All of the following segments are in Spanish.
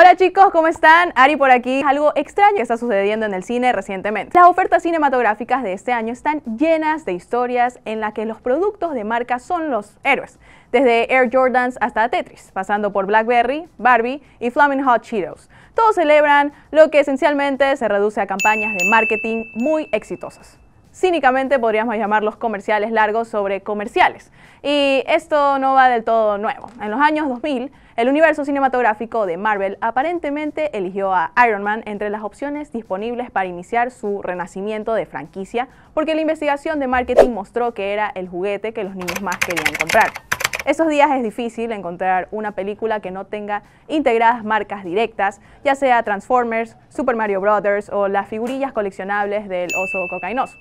Hola chicos, ¿cómo están? Ari por aquí. Algo extraño que está sucediendo en el cine recientemente. Las ofertas cinematográficas de este año están llenas de historias en las que los productos de marca son los héroes. Desde Air Jordans hasta Tetris, pasando por Blackberry, Barbie y Flaming Hot Cheetos. Todos celebran lo que esencialmente se reduce a campañas de marketing muy exitosas cínicamente podríamos llamarlos comerciales largos sobre comerciales. Y esto no va del todo nuevo. En los años 2000, el universo cinematográfico de Marvel aparentemente eligió a Iron Man entre las opciones disponibles para iniciar su renacimiento de franquicia, porque la investigación de marketing mostró que era el juguete que los niños más querían comprar. Esos días es difícil encontrar una película que no tenga integradas marcas directas, ya sea Transformers, Super Mario Brothers o las figurillas coleccionables del oso cocainoso.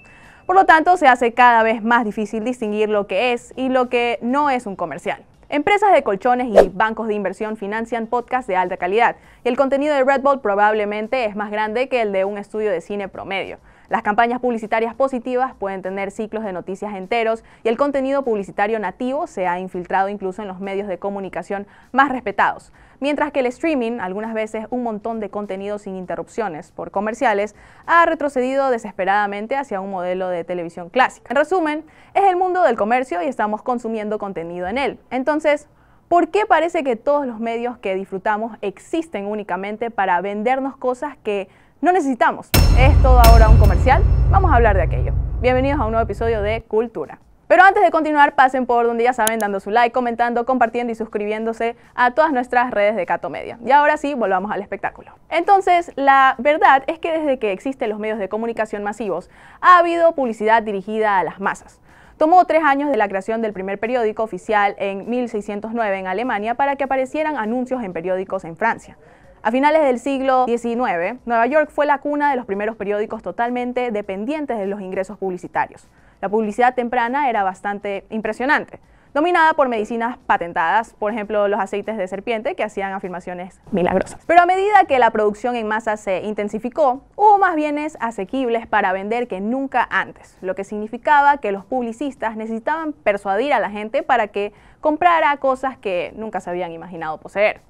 Por lo tanto, se hace cada vez más difícil distinguir lo que es y lo que no es un comercial. Empresas de colchones y bancos de inversión financian podcasts de alta calidad, y el contenido de Red Bull probablemente es más grande que el de un estudio de cine promedio. Las campañas publicitarias positivas pueden tener ciclos de noticias enteros y el contenido publicitario nativo se ha infiltrado incluso en los medios de comunicación más respetados. Mientras que el streaming, algunas veces un montón de contenido sin interrupciones por comerciales, ha retrocedido desesperadamente hacia un modelo de televisión clásica. En resumen, es el mundo del comercio y estamos consumiendo contenido en él. Entonces, ¿Por qué parece que todos los medios que disfrutamos existen únicamente para vendernos cosas que no necesitamos. ¿Es todo ahora un comercial? Vamos a hablar de aquello. Bienvenidos a un nuevo episodio de Cultura. Pero antes de continuar, pasen por donde ya saben, dando su like, comentando, compartiendo y suscribiéndose a todas nuestras redes de Cato Media. Y ahora sí, volvamos al espectáculo. Entonces, la verdad es que desde que existen los medios de comunicación masivos, ha habido publicidad dirigida a las masas. Tomó tres años de la creación del primer periódico oficial en 1609 en Alemania para que aparecieran anuncios en periódicos en Francia. A finales del siglo XIX, Nueva York fue la cuna de los primeros periódicos totalmente dependientes de los ingresos publicitarios. La publicidad temprana era bastante impresionante, dominada por medicinas patentadas, por ejemplo los aceites de serpiente que hacían afirmaciones milagrosas. Pero a medida que la producción en masa se intensificó, hubo más bienes asequibles para vender que nunca antes, lo que significaba que los publicistas necesitaban persuadir a la gente para que comprara cosas que nunca se habían imaginado poseer.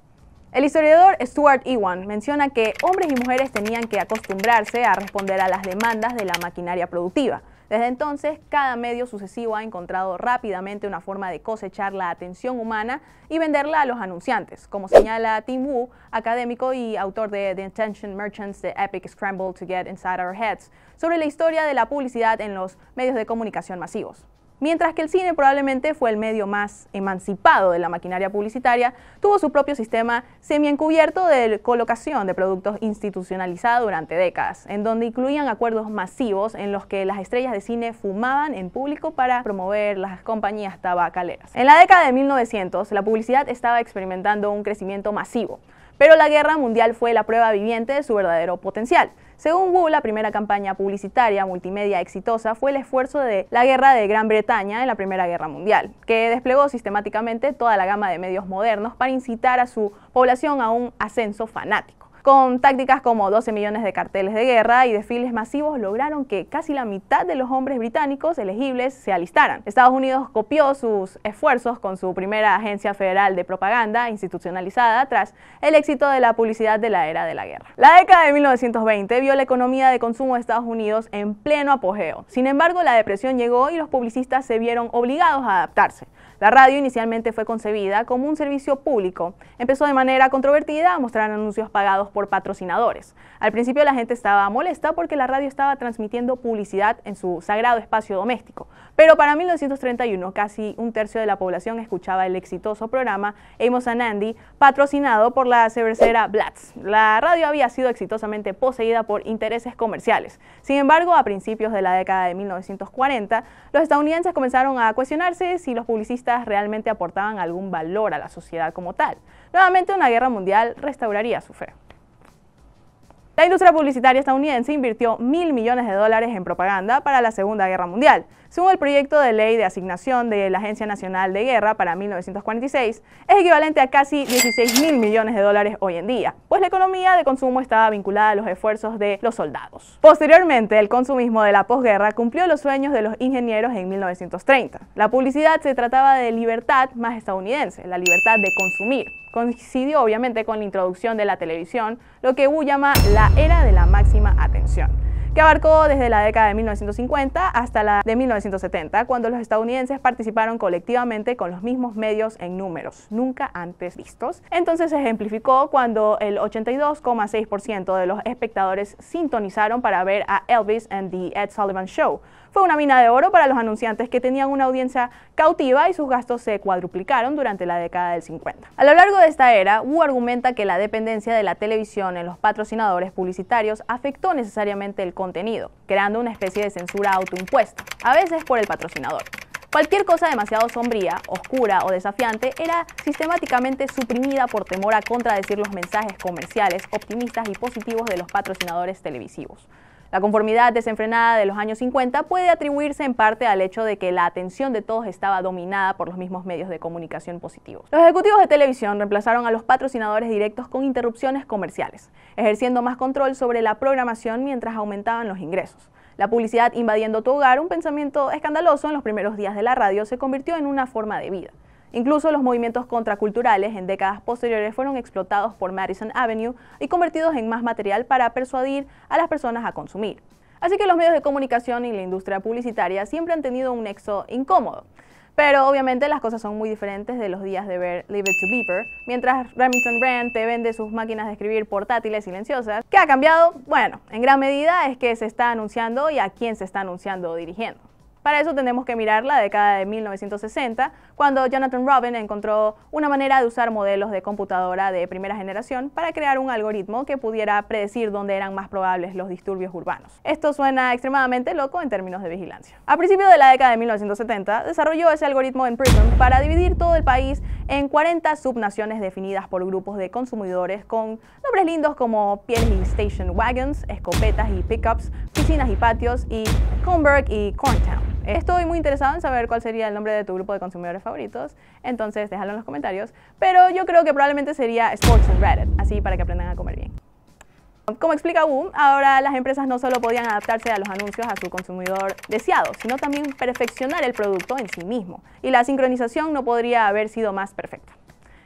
El historiador Stuart Ewan menciona que hombres y mujeres tenían que acostumbrarse a responder a las demandas de la maquinaria productiva. Desde entonces, cada medio sucesivo ha encontrado rápidamente una forma de cosechar la atención humana y venderla a los anunciantes, como señala Tim Wu, académico y autor de The Attention Merchants, The Epic Scramble to Get Inside Our Heads, sobre la historia de la publicidad en los medios de comunicación masivos. Mientras que el cine probablemente fue el medio más emancipado de la maquinaria publicitaria, tuvo su propio sistema semiencubierto de colocación de productos institucionalizado durante décadas, en donde incluían acuerdos masivos en los que las estrellas de cine fumaban en público para promover las compañías tabacaleras. En la década de 1900, la publicidad estaba experimentando un crecimiento masivo, pero la guerra mundial fue la prueba viviente de su verdadero potencial. Según Wu, la primera campaña publicitaria multimedia exitosa fue el esfuerzo de la guerra de Gran Bretaña en la Primera Guerra Mundial, que desplegó sistemáticamente toda la gama de medios modernos para incitar a su población a un ascenso fanático. Con tácticas como 12 millones de carteles de guerra y desfiles masivos lograron que casi la mitad de los hombres británicos elegibles se alistaran. Estados Unidos copió sus esfuerzos con su primera agencia federal de propaganda institucionalizada tras el éxito de la publicidad de la era de la guerra. La década de 1920 vio la economía de consumo de Estados Unidos en pleno apogeo. Sin embargo, la depresión llegó y los publicistas se vieron obligados a adaptarse. La radio inicialmente fue concebida como un servicio público. Empezó de manera controvertida a mostrar anuncios pagados por patrocinadores. Al principio la gente estaba molesta porque la radio estaba transmitiendo publicidad en su sagrado espacio doméstico, pero para 1931 casi un tercio de la población escuchaba el exitoso programa Amos and Andy, patrocinado por la cervecera Blatz. La radio había sido exitosamente poseída por intereses comerciales. Sin embargo, a principios de la década de 1940, los estadounidenses comenzaron a cuestionarse si los publicistas realmente aportaban algún valor a la sociedad como tal. Nuevamente una guerra mundial restauraría su fe. La industria publicitaria estadounidense invirtió mil millones de dólares en propaganda para la Segunda Guerra Mundial. Según el proyecto de ley de asignación de la Agencia Nacional de Guerra para 1946, es equivalente a casi 16 mil millones de dólares hoy en día, pues la economía de consumo estaba vinculada a los esfuerzos de los soldados. Posteriormente, el consumismo de la posguerra cumplió los sueños de los ingenieros en 1930. La publicidad se trataba de libertad más estadounidense, la libertad de consumir. Coincidió obviamente con la introducción de la televisión, lo que Wu llama la era de la máxima atención que abarcó desde la década de 1950 hasta la de 1970, cuando los estadounidenses participaron colectivamente con los mismos medios en números nunca antes vistos. Entonces se ejemplificó cuando el 82,6% de los espectadores sintonizaron para ver a Elvis and the Ed Sullivan Show, fue una mina de oro para los anunciantes que tenían una audiencia cautiva y sus gastos se cuadruplicaron durante la década del 50. A lo largo de esta era, Wu argumenta que la dependencia de la televisión en los patrocinadores publicitarios afectó necesariamente el contenido, creando una especie de censura autoimpuesta, a veces por el patrocinador. Cualquier cosa demasiado sombría, oscura o desafiante era sistemáticamente suprimida por temor a contradecir los mensajes comerciales optimistas y positivos de los patrocinadores televisivos. La conformidad desenfrenada de los años 50 puede atribuirse en parte al hecho de que la atención de todos estaba dominada por los mismos medios de comunicación positivos. Los ejecutivos de televisión reemplazaron a los patrocinadores directos con interrupciones comerciales, ejerciendo más control sobre la programación mientras aumentaban los ingresos. La publicidad invadiendo tu hogar, un pensamiento escandaloso en los primeros días de la radio, se convirtió en una forma de vida. Incluso los movimientos contraculturales en décadas posteriores fueron explotados por Madison Avenue y convertidos en más material para persuadir a las personas a consumir. Así que los medios de comunicación y la industria publicitaria siempre han tenido un nexo incómodo. Pero obviamente las cosas son muy diferentes de los días de ver Leave It to Beaver, mientras Remington Rand te vende sus máquinas de escribir portátiles silenciosas. ¿Qué ha cambiado? Bueno, en gran medida es que se está anunciando y a quién se está anunciando o dirigiendo. Para eso tenemos que mirar la década de 1960, cuando Jonathan Robin encontró una manera de usar modelos de computadora de primera generación para crear un algoritmo que pudiera predecir dónde eran más probables los disturbios urbanos. Esto suena extremadamente loco en términos de vigilancia. A principios de la década de 1970, desarrolló ese algoritmo en Prism para dividir todo el país en 40 subnaciones definidas por grupos de consumidores con nombres lindos como Piel Station Wagons, escopetas y pickups, piscinas y patios y Comberg y Corntown. Estoy muy interesado en saber cuál sería el nombre de tu grupo de consumidores favoritos, entonces déjalo en los comentarios. Pero yo creo que probablemente sería Sports and Reddit, así para que aprendan a comer bien. Como explica Boom, ahora las empresas no solo podían adaptarse a los anuncios a su consumidor deseado, sino también perfeccionar el producto en sí mismo. Y la sincronización no podría haber sido más perfecta.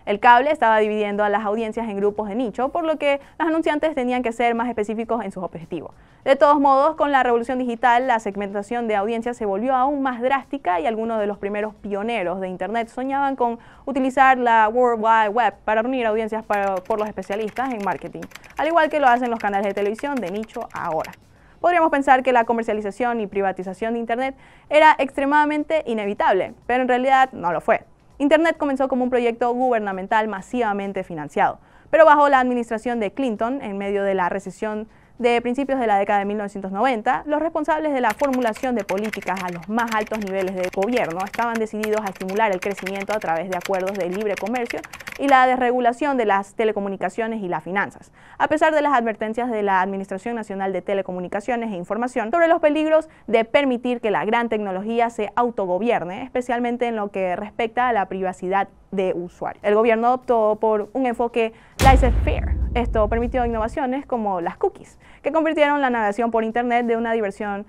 El cable estaba dividiendo a las audiencias en grupos de nicho, por lo que los anunciantes tenían que ser más específicos en sus objetivos. De todos modos, con la revolución digital, la segmentación de audiencias se volvió aún más drástica y algunos de los primeros pioneros de Internet soñaban con utilizar la World Wide Web para reunir audiencias por los especialistas en marketing, al igual que lo hacen los canales de televisión de nicho ahora podríamos pensar que la comercialización y privatización de Internet era extremadamente inevitable, pero en realidad no lo fue. Internet comenzó como un proyecto gubernamental masivamente financiado, pero bajo la administración de Clinton, en medio de la recesión de principios de la década de 1990, los responsables de la formulación de políticas a los más altos niveles de gobierno estaban decididos a estimular el crecimiento a través de acuerdos de libre comercio y la desregulación de las telecomunicaciones y las finanzas, a pesar de las advertencias de la Administración Nacional de Telecomunicaciones e Información sobre los peligros de permitir que la gran tecnología se autogobierne, especialmente en lo que respecta a la privacidad de usuario. El gobierno adoptó por un enfoque laissez-faire. Esto permitió innovaciones como las cookies, que convirtieron la navegación por Internet de una diversión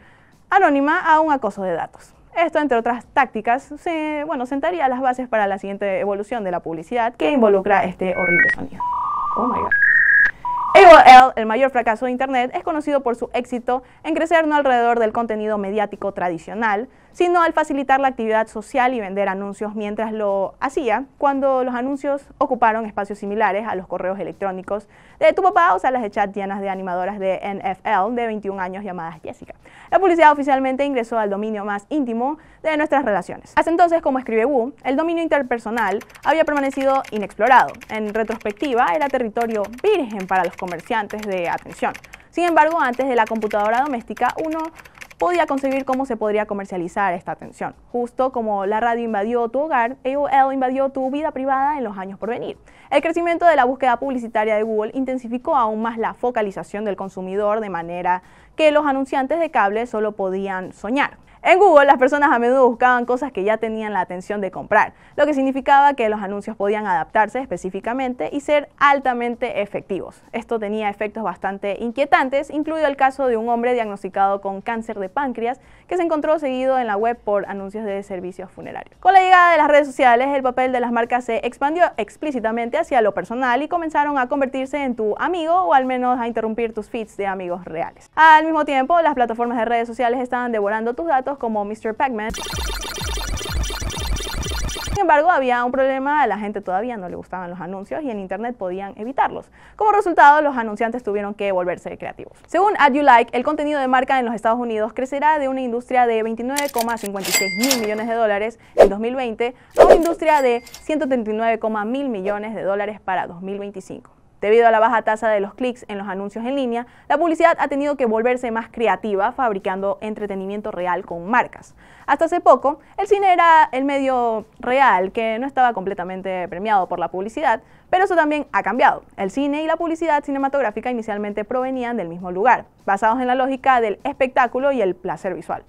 anónima a un acoso de datos. Esto, entre otras tácticas, se, bueno, sentaría las bases para la siguiente evolución de la publicidad que involucra este horrible sonido. Oh my god. AOL, el mayor fracaso de Internet, es conocido por su éxito en crecer no alrededor del contenido mediático tradicional, sino al facilitar la actividad social y vender anuncios mientras lo hacía, cuando los anuncios ocuparon espacios similares a los correos electrónicos de tu papá o salas de chat llenas de animadoras de NFL de 21 años llamadas Jessica. La publicidad oficialmente ingresó al dominio más íntimo de nuestras relaciones. Hasta entonces, como escribe Wu, el dominio interpersonal había permanecido inexplorado. En retrospectiva, era territorio virgen para los comerciantes de atención. Sin embargo, antes de la computadora doméstica, uno podía concebir cómo se podría comercializar esta atención. Justo como la radio invadió tu hogar, AOL invadió tu vida privada en los años por venir. El crecimiento de la búsqueda publicitaria de Google intensificó aún más la focalización del consumidor de manera que los anunciantes de cable solo podían soñar. En Google las personas a menudo buscaban cosas que ya tenían la atención de comprar, lo que significaba que los anuncios podían adaptarse específicamente y ser altamente efectivos. Esto tenía efectos bastante inquietantes, incluido el caso de un hombre diagnosticado con cáncer de páncreas que se encontró seguido en la web por anuncios de servicios funerarios. Con la llegada de las redes sociales, el papel de las marcas se expandió explícitamente hacia lo personal y comenzaron a convertirse en tu amigo o al menos a interrumpir tus feeds de amigos reales. Al mismo tiempo, las plataformas de redes sociales estaban devorando tus datos como Mr. Pac-Man. Sin embargo, había un problema, a la gente todavía no le gustaban los anuncios y en internet podían evitarlos. Como resultado, los anunciantes tuvieron que volverse creativos. Según Ad You Like, el contenido de marca en los Estados Unidos crecerá de una industria de 29,56 mil millones de dólares en 2020 a una industria de mil millones de dólares para 2025. Debido a la baja tasa de los clics en los anuncios en línea, la publicidad ha tenido que volverse más creativa, fabricando entretenimiento real con marcas. Hasta hace poco, el cine era el medio real que no estaba completamente premiado por la publicidad, pero eso también ha cambiado. El cine y la publicidad cinematográfica inicialmente provenían del mismo lugar, basados en la lógica del espectáculo y el placer visual.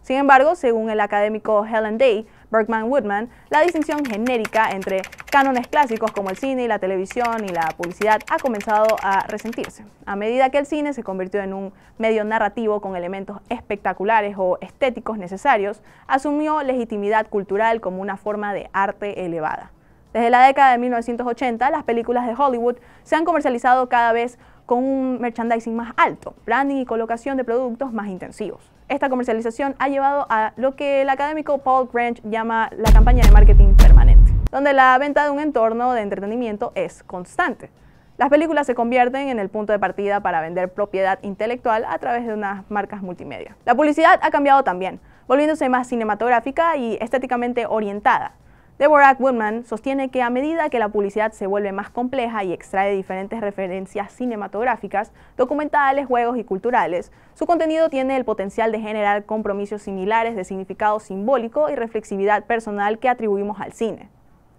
Sin embargo, según el académico Helen Day, Bergman Woodman la distinción genérica entre cánones clásicos como el cine y la televisión y la publicidad ha comenzado a resentirse, a medida que el cine se convirtió en un medio narrativo con elementos espectaculares o estéticos necesarios, asumió legitimidad cultural como una forma de arte elevada. Desde la década de 1980, las películas de Hollywood se han comercializado cada vez con un merchandising más alto, branding y colocación de productos más intensivos. Esta comercialización ha llevado a lo que el académico Paul Grange llama la campaña de marketing permanente, donde la venta de un entorno de entretenimiento es constante. Las películas se convierten en el punto de partida para vender propiedad intelectual a través de unas marcas multimedia. La publicidad ha cambiado también, volviéndose más cinematográfica y estéticamente orientada, Deborah Woodman sostiene que a medida que la publicidad se vuelve más compleja y extrae diferentes referencias cinematográficas, documentales, juegos y culturales, su contenido tiene el potencial de generar compromisos similares de significado simbólico y reflexividad personal que atribuimos al cine.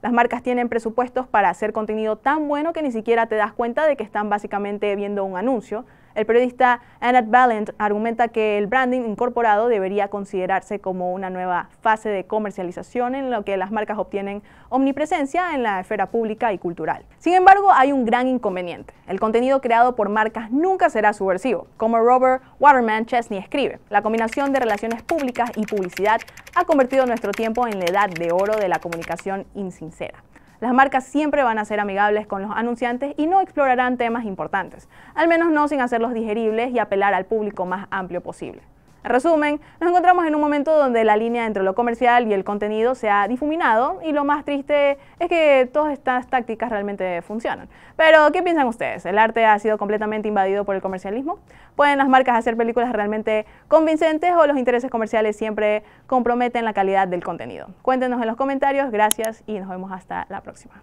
Las marcas tienen presupuestos para hacer contenido tan bueno que ni siquiera te das cuenta de que están básicamente viendo un anuncio, el periodista Annette Ballant argumenta que el branding incorporado debería considerarse como una nueva fase de comercialización en la que las marcas obtienen omnipresencia en la esfera pública y cultural. Sin embargo, hay un gran inconveniente. El contenido creado por marcas nunca será subversivo. Como Robert Waterman Chesney escribe, la combinación de relaciones públicas y publicidad ha convertido nuestro tiempo en la edad de oro de la comunicación insincera. Las marcas siempre van a ser amigables con los anunciantes y no explorarán temas importantes, al menos no sin hacerlos digeribles y apelar al público más amplio posible. En resumen, nos encontramos en un momento donde la línea entre lo comercial y el contenido se ha difuminado y lo más triste es que todas estas tácticas realmente funcionan. Pero, ¿qué piensan ustedes? ¿El arte ha sido completamente invadido por el comercialismo? ¿Pueden las marcas hacer películas realmente convincentes o los intereses comerciales siempre comprometen la calidad del contenido? Cuéntenos en los comentarios, gracias y nos vemos hasta la próxima.